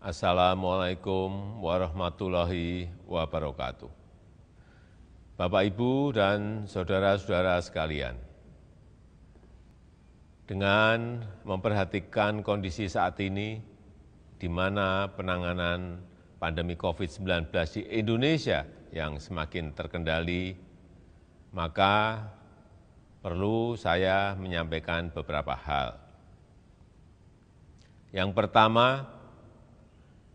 Assalamu'alaikum warahmatullahi wabarakatuh. Bapak, Ibu, dan saudara-saudara sekalian, dengan memperhatikan kondisi saat ini, di mana penanganan pandemi COVID-19 di Indonesia yang semakin terkendali, maka perlu saya menyampaikan beberapa hal. Yang pertama,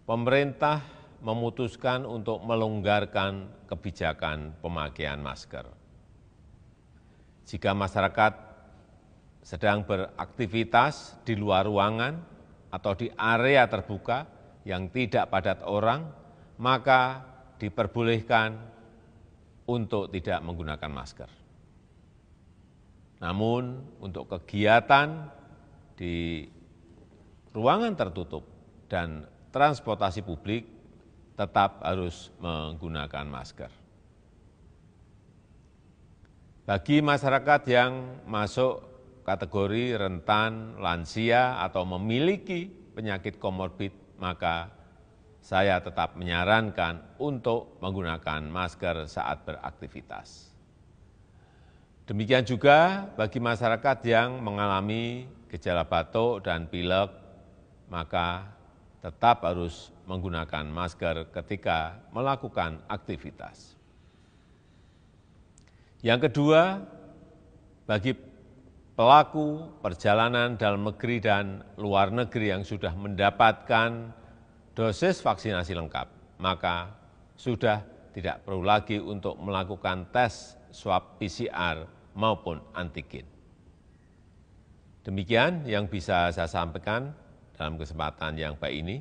pemerintah memutuskan untuk melonggarkan kebijakan pemakaian masker. Jika masyarakat sedang beraktivitas di luar ruangan atau di area terbuka yang tidak padat orang, maka diperbolehkan untuk tidak menggunakan masker. Namun, untuk kegiatan di ruangan tertutup dan transportasi publik tetap harus menggunakan masker. Bagi masyarakat yang masuk kategori rentan lansia atau memiliki penyakit komorbid, maka saya tetap menyarankan untuk menggunakan masker saat beraktivitas. Demikian juga bagi masyarakat yang mengalami gejala batuk dan pilek, maka tetap harus menggunakan masker ketika melakukan aktivitas. Yang kedua, bagi pelaku perjalanan dalam negeri dan luar negeri yang sudah mendapatkan dosis vaksinasi lengkap, maka sudah tidak perlu lagi untuk melakukan tes swab PCR maupun antigen. Demikian yang bisa saya sampaikan dalam kesempatan yang baik ini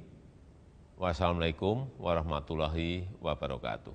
wassalamu'alaikum warahmatullahi wabarakatuh